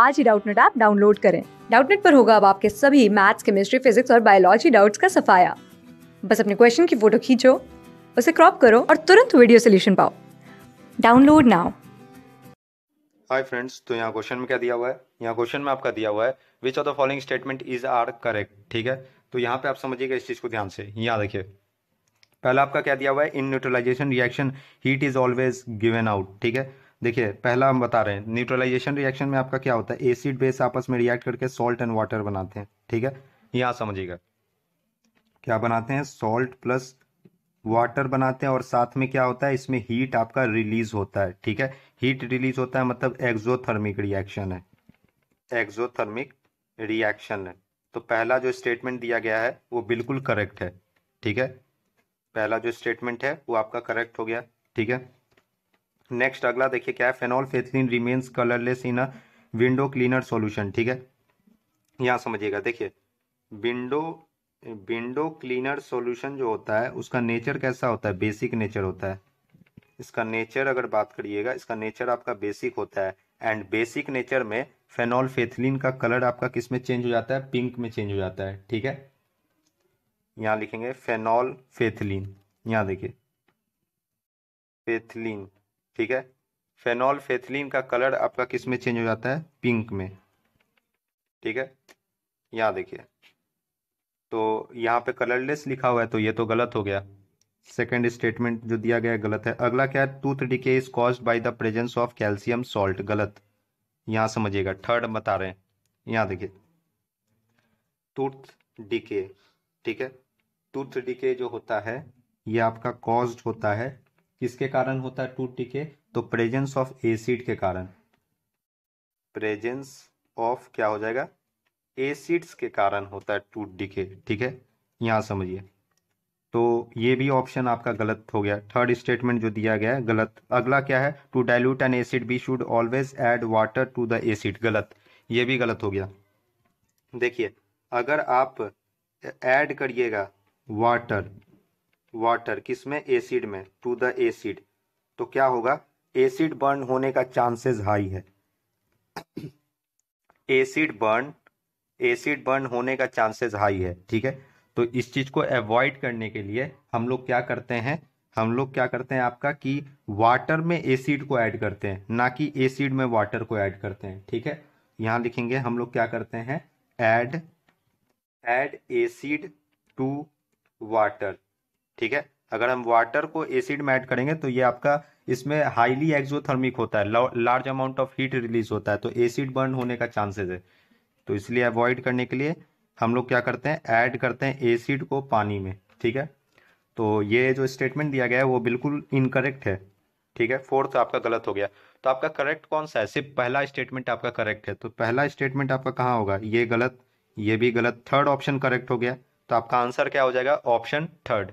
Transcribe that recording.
आज ही Doubtnut app download करें डाउटनेट पर होगा अब आपके सभी मैथ्स केमिस्ट्री फिजिक्स और बायोलॉजी डाउट्स का सफाया बस अपने क्वेश्चन की फोटो खींचो उसे क्रॉप करो और तुरंत वीडियो सोल्यूशन पाओ डाउनलोड नाउ हाय फ्रेंड्स तो यहाँ क्वेश्चन में क्या दिया हुआ है यहाँ क्वेश्चन में आपका दिया हुआ है which of the following statement is are correct ठीक है तो यहाँ पे आप समझिएगा इस चीज़ को ध्यान से यहाँ देखिए पहला आपका क्या दिया हुआ है in neutralization reaction heat is always given out ठीक है देखिए पहला हम बता रहे हैं न्यूट्रलाइजेशन रिएक्शन में आपका क्या होता है एसिड बेस आपस में रिएक्ट करके सॉल्ट एंड वाटर बनाते हैं ठीक है यहां समझिएगा क्या बनाते हैं सॉल्ट प्लस वाटर बनाते हैं और साथ में क्या होता है इसमें हीट आपका रिलीज होता है ठीक है हीट रिलीज होता है मतलब एक्जोथर्मिक रिएक्शन है एक्जोथर्मिक रिएक्शन है तो पहला जो स्टेटमेंट दिया गया है वो बिल्कुल करेक्ट है ठीक है पहला जो स्टेटमेंट है वो आपका करेक्ट हो गया ठीक है नेक्स्ट अगला देखिए क्या है phenolphthalein remains colourless in a window cleaner solution ठीक है यहाँ समझिएगा देखिए विंडो विंडो क्लीनर सॉल्यूशन जो होता है उसका नेचर कैसा होता है बेसिक नेचर होता है इसका नेचर अगर बात करिएगा इसका नेचर आपका बेसिक होता है एंड बेसिक नेचर में फेनॉल फेथलिन का कलर आपका किस में चेंज हो जाता है पिंक में चेंज हो जाता है ठीक है यहाँ लिखेंगे फेनॉल फेथलिन यहाँ देखिए फेथलिन ठीक है फेनॉल फेथिलीन का कलर आपका किस में चेंज हो जाता है पिंक में ठीक है यहाँ देखिए तो यहाँ पे कलरलेस लिखा हुआ है तो ये तो गलत हो गया सेकेंड स्टेटमेंट जो दिया गया है गलत है अगला क्या है tooth decay is cause by the presence of calcium salt गलत यहाँ समझिएगा थर्ड बता रहे हैं यहाँ देखिए टूथ डिके ठीक है टूथ डिके जो होता है ये आपका कॉज होता है किसके कारण होता है टूट टीके तो प्रेजेंस ऑफ एसिड के कारण प्रेजेंस ऑफ क्या हो जाएगा एसिड्स के कारण होता है टू डीके ठीक है यहाँ समझिए तो ये भी ऑप्शन आपका गलत हो गया थर्ड स्टेटमेंट जो दिया गया है गलत अगला क्या है to dilute an acid we should always add water to the acid गलत ये भी गलत हो गया देखिए अगर आप ऐड करिएगा वाटर वाटर किस में एसिड में टू द एसिड तो क्या होगा एसिड बर्न होने का चांसेस हाई है एसिड बर्न एसिड बर्न होने का चांसेस हाई है ठीक है तो इस चीज को अवॉइड करने के लिए हम लोग क्या करते हैं हम लोग क्या करते हैं आपका कि वाटर में एसिड को ऐड करते हैं ना कि एसिड में वाटर को ऐड करते हैं ठीक है यहां लिखेंगे हम लोग क्या करते हैं add add acid to water ठीक है अगर हम वाटर को एसिड में ऐड करेंगे तो ये आपका इसमें हाईली एक्सोथर्मिक होता है large amount of heat release होता है तो एसिड बर्न होने का चांसेस है तो इसलिए अवॉइड करने के लिए हम लोग क्या करते हैं ऐड करते हैं एसिड को पानी में ठीक है तो ये जो स्टेटमेंट दिया गया है वो बिल्कुल इनकरेक्ट है ठीक है फोर्थ आपका गलत हो गया तो आपका करेक्ट कौन सा है सिर्फ पहला स्टेटमेंट आपका करेक्ट है तो पहला स्टेटमेंट आपका कहाँ होगा ये गलत ये भी गलत थर्ड ऑप्शन करेक्ट हो गया तो आपका आंसर क्या हो जाएगा ऑप्शन थर्ड